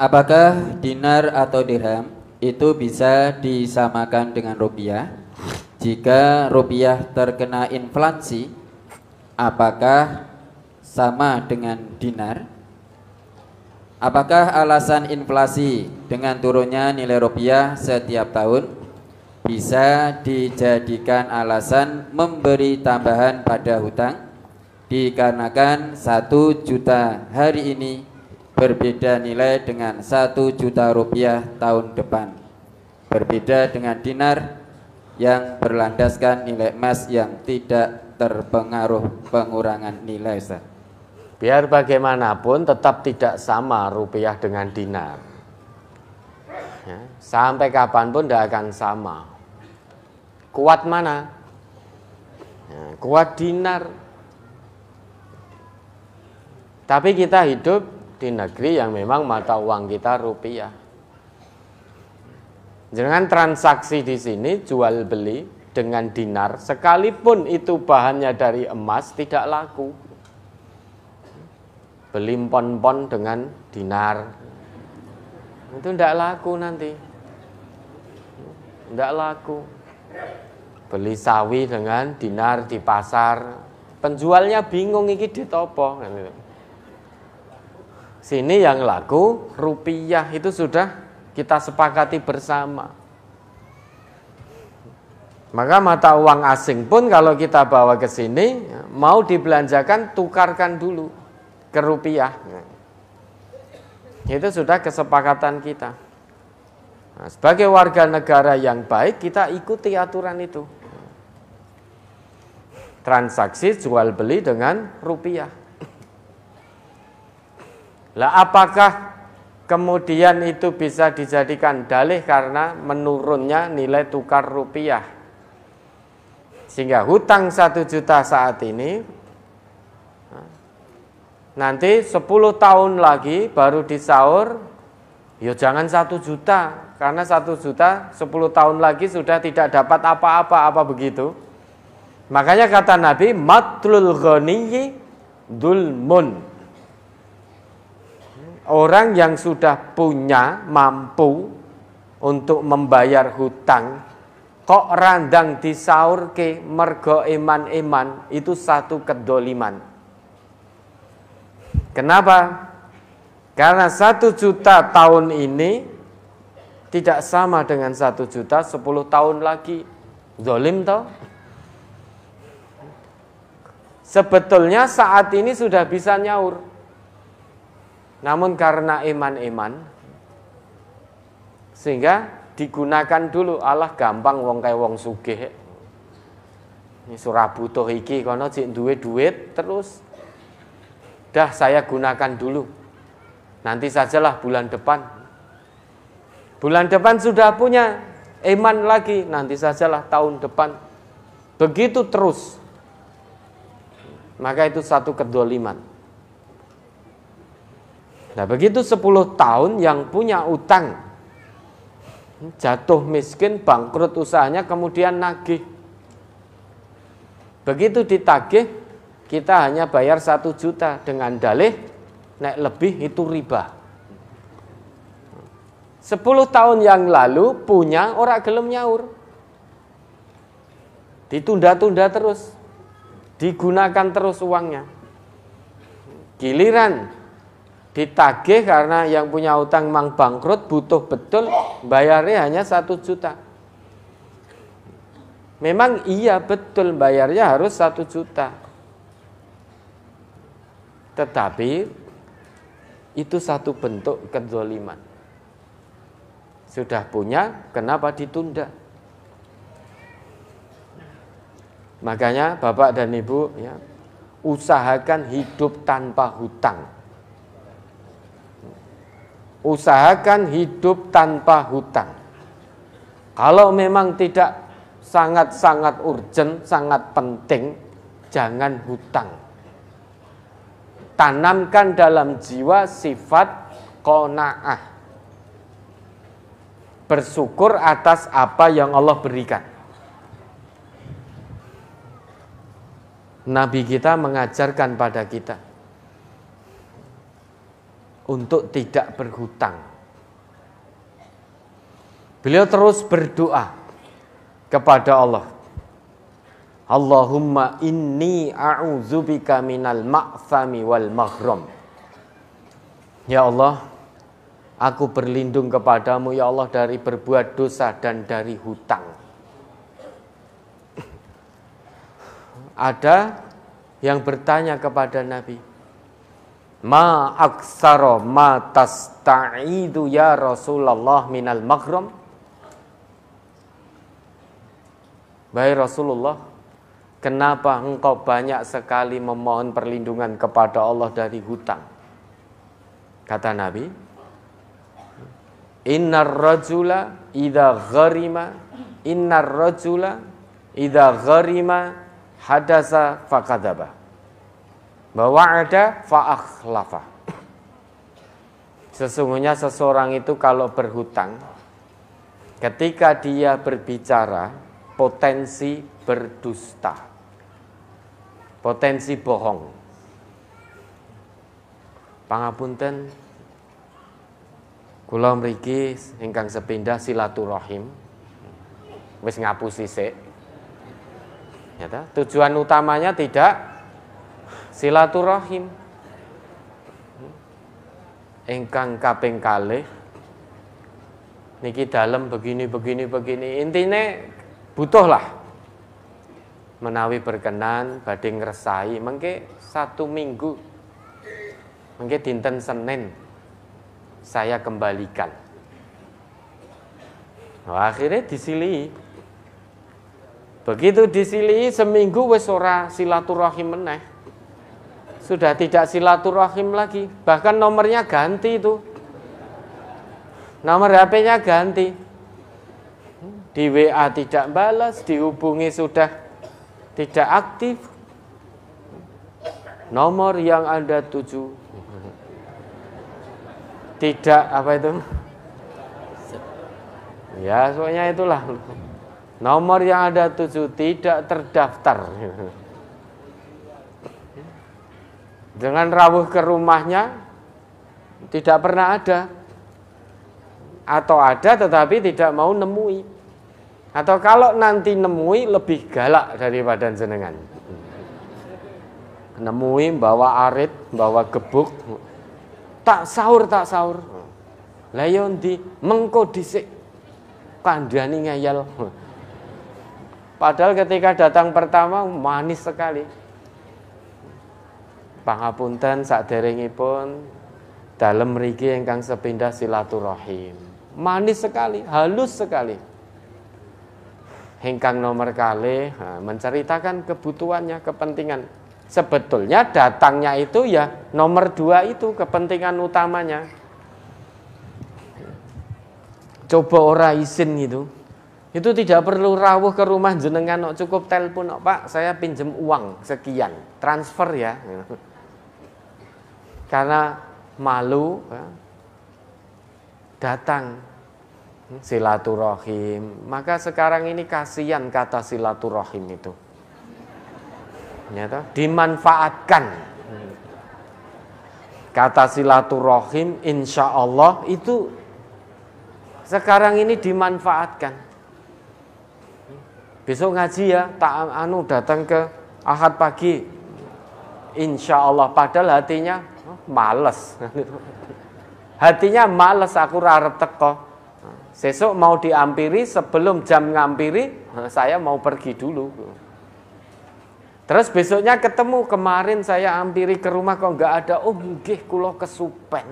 Apakah dinar atau dirham itu bisa disamakan dengan rupiah? Jika rupiah terkena inflasi, apakah sama dengan dinar? Apakah alasan inflasi dengan turunnya nilai rupiah setiap tahun bisa dijadikan alasan memberi tambahan pada hutang? Dikarenakan satu juta hari ini berbeda nilai dengan satu juta rupiah tahun depan berbeda dengan dinar yang berlandaskan nilai emas yang tidak terpengaruh pengurangan nilai Ustaz. biar bagaimanapun tetap tidak sama rupiah dengan dinar ya, sampai kapanpun tidak akan sama kuat mana ya, kuat dinar tapi kita hidup di negeri yang memang mata uang kita rupiah. Jangan transaksi di sini jual beli dengan dinar sekalipun itu bahannya dari emas tidak laku. Beli pon-pon dengan dinar itu tidak laku nanti. Tidak laku. Beli sawi dengan dinar di pasar, penjualnya bingung ini ditopo sini yang laku rupiah itu sudah kita sepakati bersama. Maka mata uang asing pun kalau kita bawa ke sini mau dibelanjakan tukarkan dulu ke rupiah. Itu sudah kesepakatan kita. Nah, sebagai warga negara yang baik kita ikuti aturan itu. Transaksi jual beli dengan rupiah. Lah apakah kemudian itu bisa dijadikan dalih karena menurunnya nilai tukar rupiah. Sehingga hutang satu juta saat ini nanti 10 tahun lagi baru disaur ya jangan satu juta karena satu juta 10 tahun lagi sudah tidak dapat apa-apa apa begitu. Makanya kata Nabi matlul ghaniyi dulmun orang yang sudah punya mampu untuk membayar hutang kok randang disaur ke mergo iman-iman itu satu kedoliman kenapa? karena satu juta tahun ini tidak sama dengan satu juta sepuluh tahun lagi dolim toh sebetulnya saat ini sudah bisa nyaur namun karena iman-iman sehingga digunakan dulu Allah gampang wong kaya wong sugih. Ini surah butuh iki kono cik duit duit terus dah saya gunakan dulu. Nanti sajalah bulan depan. Bulan depan sudah punya iman lagi, nanti sajalah tahun depan. Begitu terus. Maka itu satu kedoliman. Nah begitu 10 tahun yang punya utang jatuh miskin bangkrut usahanya kemudian nagih begitu ditagih kita hanya bayar satu juta dengan dalih naik lebih itu riba 10 tahun yang lalu punya orang gelem nyaur ditunda-tunda terus digunakan terus uangnya giliran ditagih karena yang punya utang memang bangkrut butuh betul bayarnya hanya satu juta memang iya betul bayarnya harus satu juta tetapi itu satu bentuk kezoliman sudah punya kenapa ditunda makanya bapak dan ibu ya usahakan hidup tanpa hutang usahakan hidup tanpa hutang. Kalau memang tidak sangat-sangat urgent, sangat penting, jangan hutang. Tanamkan dalam jiwa sifat kona'ah. Bersyukur atas apa yang Allah berikan. Nabi kita mengajarkan pada kita untuk tidak berhutang. Beliau terus berdoa kepada Allah. Allahumma inni a'udzubika minal ma'fami wal maghram. Ya Allah, aku berlindung kepadamu ya Allah dari berbuat dosa dan dari hutang. Ada yang bertanya kepada Nabi, Ma aksaro ma tasta'idu ya Rasulullah minal maghram Baik Rasulullah Kenapa engkau banyak sekali memohon perlindungan kepada Allah dari hutang Kata Nabi Inna rajula idha gharima Inna rajula idha gharima hadasa fakadabah bahwa ada faah faakhlafa. Sesungguhnya seseorang itu kalau berhutang, ketika dia berbicara, potensi berdusta, potensi bohong. Pangapunten, kulam mriki ingkang sepindah silaturahim, wis ngapusi sik. Ya Tujuan utamanya tidak silaturahim engkang kaping kalih niki dalam begini begini begini intine butuhlah menawi berkenan bading resai, mengke satu minggu mengke dinten Senin saya kembalikan nah, akhirnya disili begitu disili seminggu wes ora silaturahim meneh sudah tidak silaturahim lagi. Bahkan nomornya ganti itu. Nomor HP-nya ganti. Di WA tidak balas, dihubungi sudah tidak aktif. Nomor yang Anda tuju tidak apa itu? Ya, soalnya itulah. Nomor yang ada tuju tidak terdaftar. Dengan rawuh ke rumahnya tidak pernah ada atau ada tetapi tidak mau nemui. Atau kalau nanti nemui lebih galak daripada jenengan. Nemui bawa arit, bawa gebuk. Tak sahur, tak sahur. Leon iya, di mengkodisik kandiani ngeyel Padahal ketika datang pertama manis sekali. Pangapunten dalam dalem yang kang sepindah silaturahim. Manis sekali, halus sekali. Hengkang nomor kali menceritakan kebutuhannya, kepentingan. Sebetulnya datangnya itu ya nomor dua itu kepentingan utamanya. Coba ora izin gitu. Itu tidak perlu rawuh ke rumah jenengan, cukup telepon, Pak, saya pinjem uang sekian, transfer ya karena malu ya, datang hmm, silaturahim. Maka sekarang ini kasihan kata silaturahim itu. Ya dimanfaatkan. Kata silaturahim insya Allah itu sekarang ini dimanfaatkan. Besok ngaji ya, tak anu datang ke Ahad pagi. Insya Allah padahal hatinya males hatinya males aku rarep teko sesok mau diampiri sebelum jam ngampiri saya mau pergi dulu terus besoknya ketemu kemarin saya ampiri ke rumah kok nggak ada oh mungkin kulo kesupen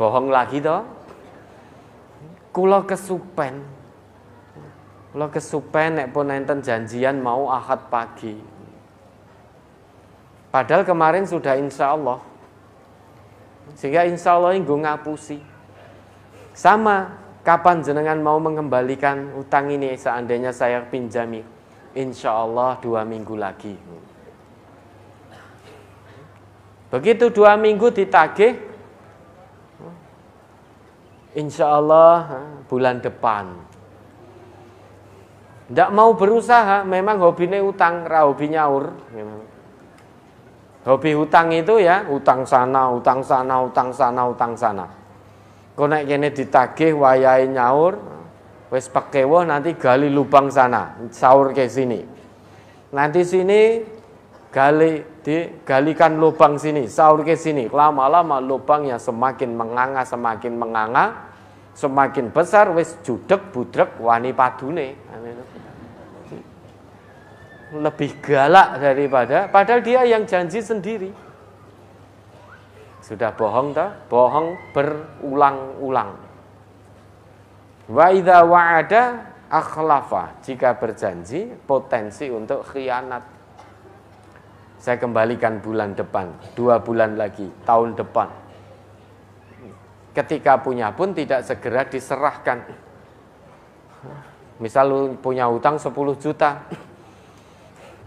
bohong lagi toh kulo kesupen kulo kesupen nek pun enten janjian mau ahad pagi Padahal kemarin sudah insya Allah. Sehingga insya Allah ini gue ngapusi. Sama, kapan jenengan mau mengembalikan utang ini seandainya saya pinjami? Insya Allah dua minggu lagi. Begitu dua minggu ditagih, insya Allah bulan depan. Tidak mau berusaha, memang hobinya utang, hobinya ur. Hobi hutang itu ya, hutang sana, hutang sana, hutang sana, hutang sana. Konek ini ditagih wayai nyaur, wes pakewo nanti gali lubang sana, sahur ke sini. Nanti sini gali digalikan lubang sini, sahur ke sini. Lama-lama lubangnya semakin menganga, semakin menganga, semakin besar wes judek budrek wani padune. Amin lebih galak daripada padahal dia yang janji sendiri sudah bohong toh bohong berulang-ulang wa idza wa'ada akhlafa jika berjanji potensi untuk khianat saya kembalikan bulan depan dua bulan lagi tahun depan ketika punya pun tidak segera diserahkan misal punya utang 10 juta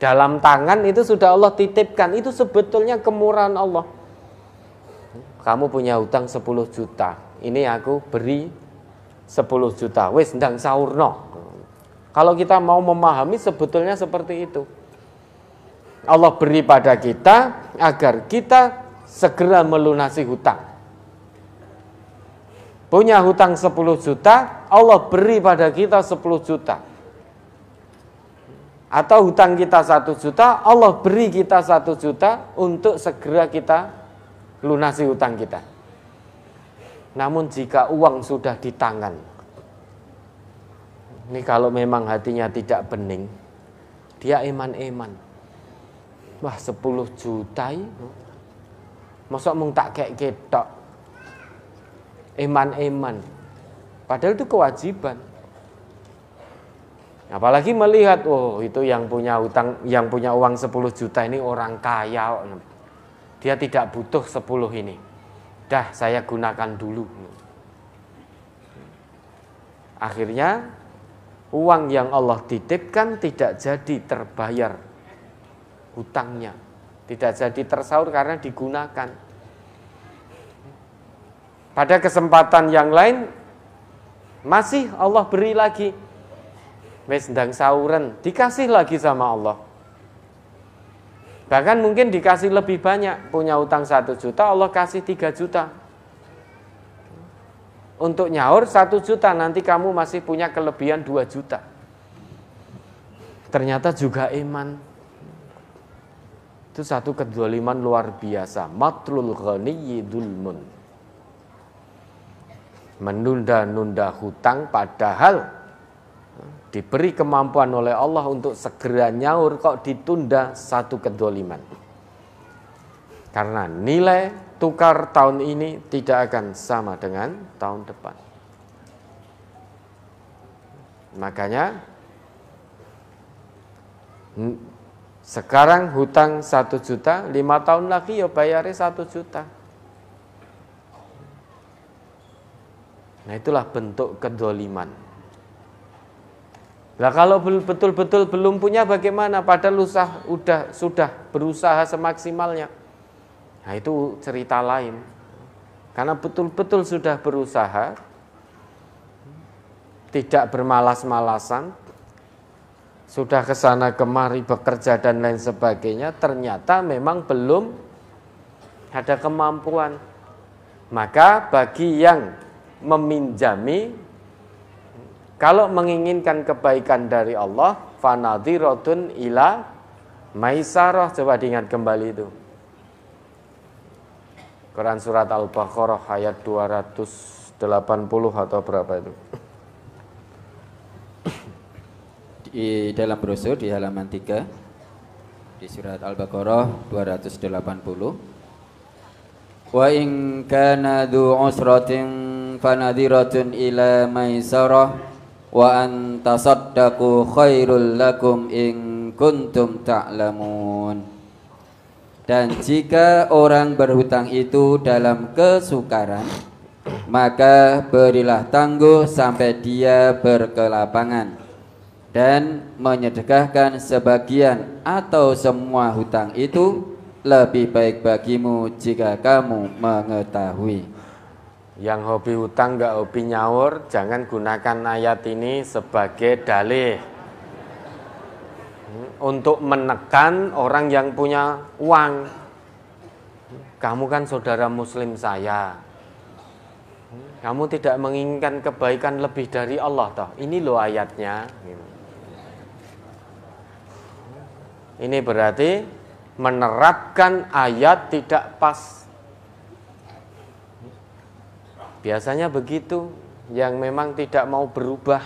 dalam tangan itu sudah Allah titipkan itu sebetulnya kemurahan Allah kamu punya hutang 10 juta ini aku beri 10 juta wis ndang saurno kalau kita mau memahami sebetulnya seperti itu Allah beri pada kita agar kita segera melunasi hutang punya hutang 10 juta Allah beri pada kita 10 juta atau hutang kita satu juta, Allah beri kita satu juta untuk segera kita lunasi hutang kita. Namun jika uang sudah di tangan, ini kalau memang hatinya tidak bening, dia eman-eman. Wah sepuluh juta, masuk mung tak kayak ketok. Eman-eman. Padahal itu kewajiban Apalagi melihat, oh itu yang punya utang, yang punya uang 10 juta ini orang kaya. Oh, Dia tidak butuh 10 ini. Dah saya gunakan dulu. Akhirnya uang yang Allah titipkan tidak jadi terbayar hutangnya. Tidak jadi tersaur karena digunakan. Pada kesempatan yang lain masih Allah beri lagi wis ndang sauren, dikasih lagi sama Allah. Bahkan mungkin dikasih lebih banyak, punya utang satu juta, Allah kasih tiga juta. Untuk nyaur satu juta, nanti kamu masih punya kelebihan dua juta. Ternyata juga iman. Itu satu kedoliman luar biasa. Matlul ghaniyyi dulmun menunda-nunda hutang padahal diberi kemampuan oleh Allah untuk segera nyaur kok ditunda satu kedoliman. Karena nilai tukar tahun ini tidak akan sama dengan tahun depan. Makanya sekarang hutang satu juta, lima tahun lagi ya bayarnya satu juta. Nah itulah bentuk kedoliman. Lah kalau betul-betul belum punya bagaimana? Padahal usah udah sudah berusaha semaksimalnya. Nah, itu cerita lain. Karena betul-betul sudah berusaha tidak bermalas-malasan sudah ke sana kemari bekerja dan lain sebagainya ternyata memang belum ada kemampuan maka bagi yang meminjami kalau menginginkan kebaikan dari Allah, fanadhiratun ila maisarah. Coba diingat kembali itu. Quran surat Al-Baqarah ayat 280 atau berapa itu? Di dalam brosur di halaman 3 di surat Al-Baqarah 280. Wa in kana du usratin fanadhiratun ila maisarah wa antasaddaqu khairul lakum in kuntum ta'lamun dan jika orang berhutang itu dalam kesukaran maka berilah tangguh sampai dia berkelapangan dan menyedekahkan sebagian atau semua hutang itu lebih baik bagimu jika kamu mengetahui yang hobi utang nggak hobi nyaur, jangan gunakan ayat ini sebagai dalih hmm, untuk menekan orang yang punya uang. Kamu kan saudara muslim saya. Hmm, kamu tidak menginginkan kebaikan lebih dari Allah toh. Ini loh ayatnya. Ini berarti menerapkan ayat tidak pas Biasanya begitu yang memang tidak mau berubah.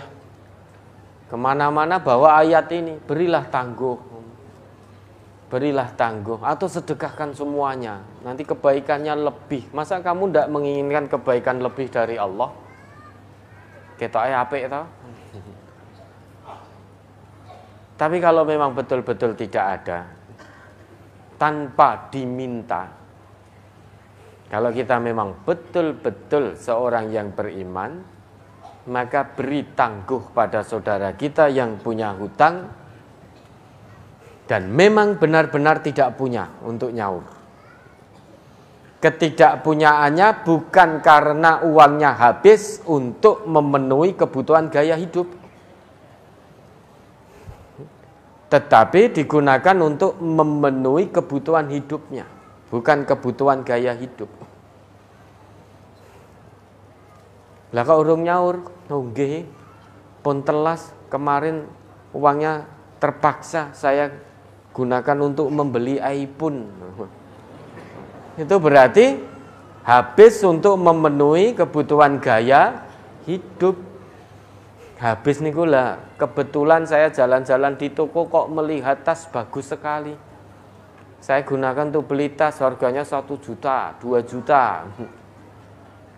Kemana-mana bawa ayat ini, berilah tangguh. Berilah tangguh atau sedekahkan semuanya. Nanti kebaikannya lebih. Masa kamu tidak menginginkan kebaikan lebih dari Allah? Kita apa itu? Tapi kalau memang betul-betul tidak ada, tanpa diminta, kalau kita memang betul-betul seorang yang beriman, maka beri tangguh pada saudara kita yang punya hutang dan memang benar-benar tidak punya untuk nyaur. Ketidakpunyaannya bukan karena uangnya habis untuk memenuhi kebutuhan gaya hidup. Tetapi digunakan untuk memenuhi kebutuhan hidupnya bukan kebutuhan gaya hidup. Lah kok urung nyaur, nggih. Pun telas kemarin uangnya terpaksa saya gunakan untuk membeli iPhone. Itu berarti habis untuk memenuhi kebutuhan gaya hidup. Habis nih lah, kebetulan saya jalan-jalan di toko kok melihat tas bagus sekali saya gunakan untuk beli tas harganya 1 juta, 2 juta.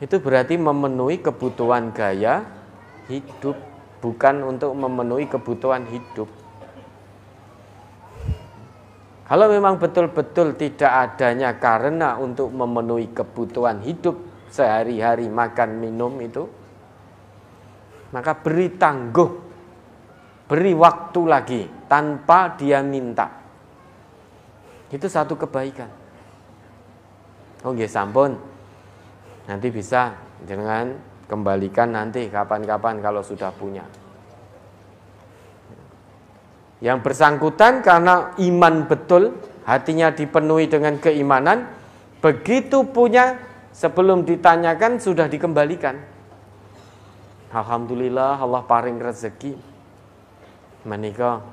Itu berarti memenuhi kebutuhan gaya hidup, bukan untuk memenuhi kebutuhan hidup. Kalau memang betul-betul tidak adanya karena untuk memenuhi kebutuhan hidup sehari-hari makan minum itu, maka beri tangguh, beri waktu lagi tanpa dia minta itu satu kebaikan. Oh nggih sampun. Nanti bisa jangan kembalikan nanti kapan-kapan kalau sudah punya. Yang bersangkutan karena iman betul, hatinya dipenuhi dengan keimanan, begitu punya sebelum ditanyakan sudah dikembalikan. Alhamdulillah Allah paring rezeki. Menikah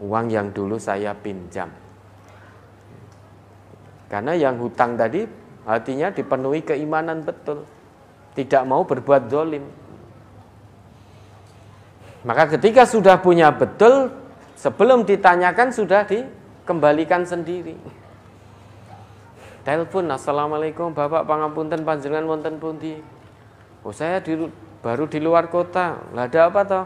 uang yang dulu saya pinjam. Karena yang hutang tadi artinya dipenuhi keimanan betul, tidak mau berbuat dolim. Maka ketika sudah punya betul, sebelum ditanyakan sudah dikembalikan sendiri. Telepon, assalamualaikum, bapak pangapunten panjenengan wonten pundi? Oh saya di, baru di luar kota, lah ada apa toh?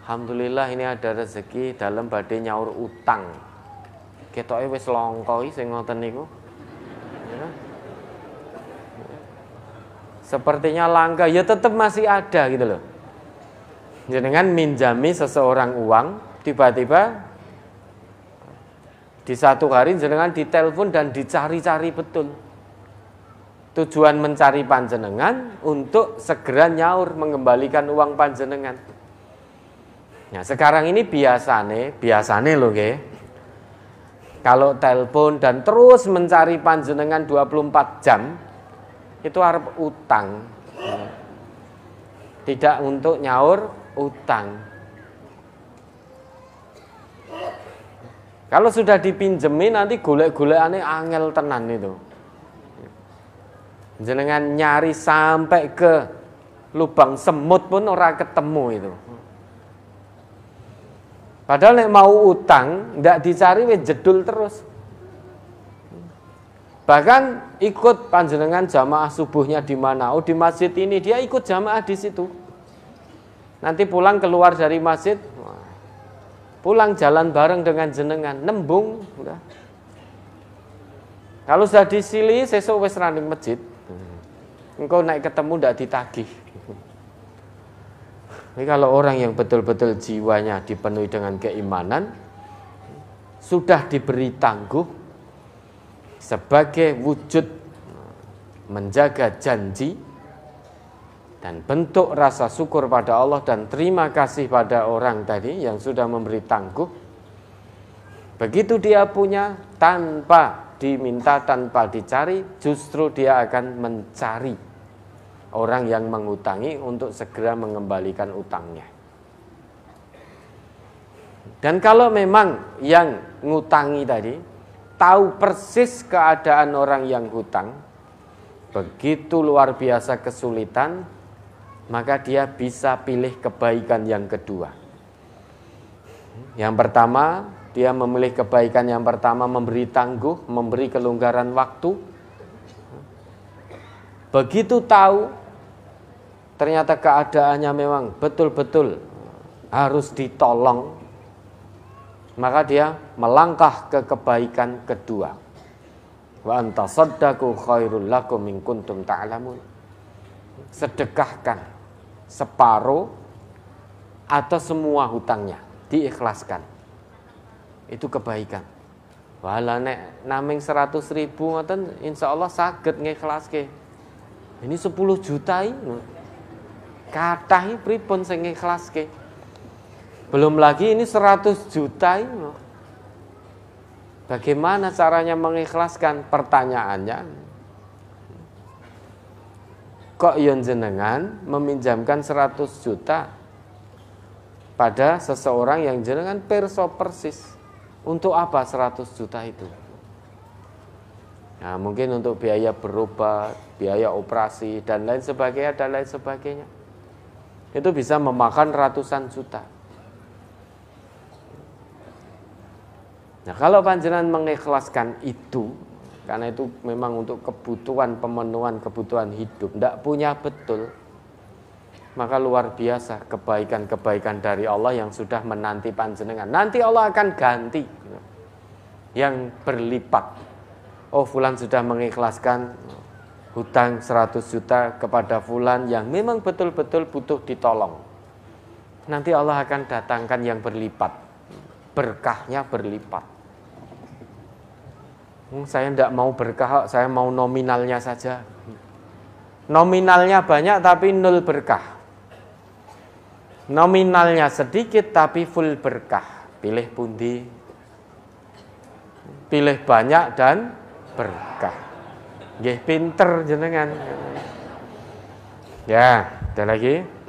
Alhamdulillah ini ada rezeki dalam badai nyaur utang. Kita wis longkoi sing ngoten niku. Ya. Sepertinya langka, ya tetap masih ada gitu loh. Jadi dengan minjami seseorang uang, tiba-tiba di satu hari jenengan ditelepon dan dicari-cari betul. Tujuan mencari panjenengan untuk segera nyaur mengembalikan uang panjenengan. Nah sekarang ini biasane, biasane loh ke. Kalau telepon dan terus mencari panjenengan 24 jam itu harap utang. Tidak untuk nyaur utang. Kalau sudah dipinjemin nanti golek-golek aneh angel tenan itu. Jenengan nyari sampai ke lubang semut pun orang ketemu itu. Padahal nek mau utang ndak dicari wis jedul terus. Bahkan ikut panjenengan jamaah subuhnya di mana? Oh di masjid ini dia ikut jamaah di situ. Nanti pulang keluar dari masjid, pulang jalan bareng dengan jenengan, nembung udah. Kalau sudah disili, sini, sesuai raning masjid. Engkau naik ketemu tidak ditagih. Jadi kalau orang yang betul-betul jiwanya dipenuhi dengan keimanan, sudah diberi tangguh sebagai wujud menjaga janji dan bentuk rasa syukur pada Allah dan terima kasih pada orang tadi yang sudah memberi tangguh. Begitu dia punya tanpa diminta tanpa dicari, justru dia akan mencari orang yang mengutangi untuk segera mengembalikan utangnya. Dan kalau memang yang ngutangi tadi tahu persis keadaan orang yang hutang, begitu luar biasa kesulitan, maka dia bisa pilih kebaikan yang kedua. Yang pertama, dia memilih kebaikan yang pertama memberi tangguh, memberi kelonggaran waktu. Begitu tahu ternyata keadaannya memang betul-betul harus ditolong, maka dia melangkah ke kebaikan kedua. Wa antasaddaku khairul lakum in kuntum ta'lamun. Sedekahkan separuh atau semua hutangnya diikhlaskan. Itu kebaikan. Wala nek naming 100.000 ribu ngoten insya Allah sakit Ini 10 juta ini katahi pripun sing ikhlaske belum lagi ini 100 juta ini bagaimana caranya mengikhlaskan pertanyaannya kok yon ya jenengan meminjamkan 100 juta pada seseorang yang jenengan perso persis untuk apa 100 juta itu nah mungkin untuk biaya berobat biaya operasi dan lain sebagainya dan lain sebagainya itu bisa memakan ratusan juta. Nah, kalau panjenengan mengikhlaskan itu, karena itu memang untuk kebutuhan pemenuhan kebutuhan hidup, tidak punya betul, maka luar biasa kebaikan-kebaikan dari Allah yang sudah menanti panjenengan. Nanti Allah akan ganti yang berlipat. Oh, Fulan sudah mengikhlaskan hutang 100 juta kepada fulan yang memang betul-betul butuh ditolong. Nanti Allah akan datangkan yang berlipat. Berkahnya berlipat. Hmm, saya tidak mau berkah, saya mau nominalnya saja. Nominalnya banyak tapi nol berkah. Nominalnya sedikit tapi full berkah. Pilih pundi. Pilih banyak dan berkah. Gih pinter jenengan. Ya, ada lagi.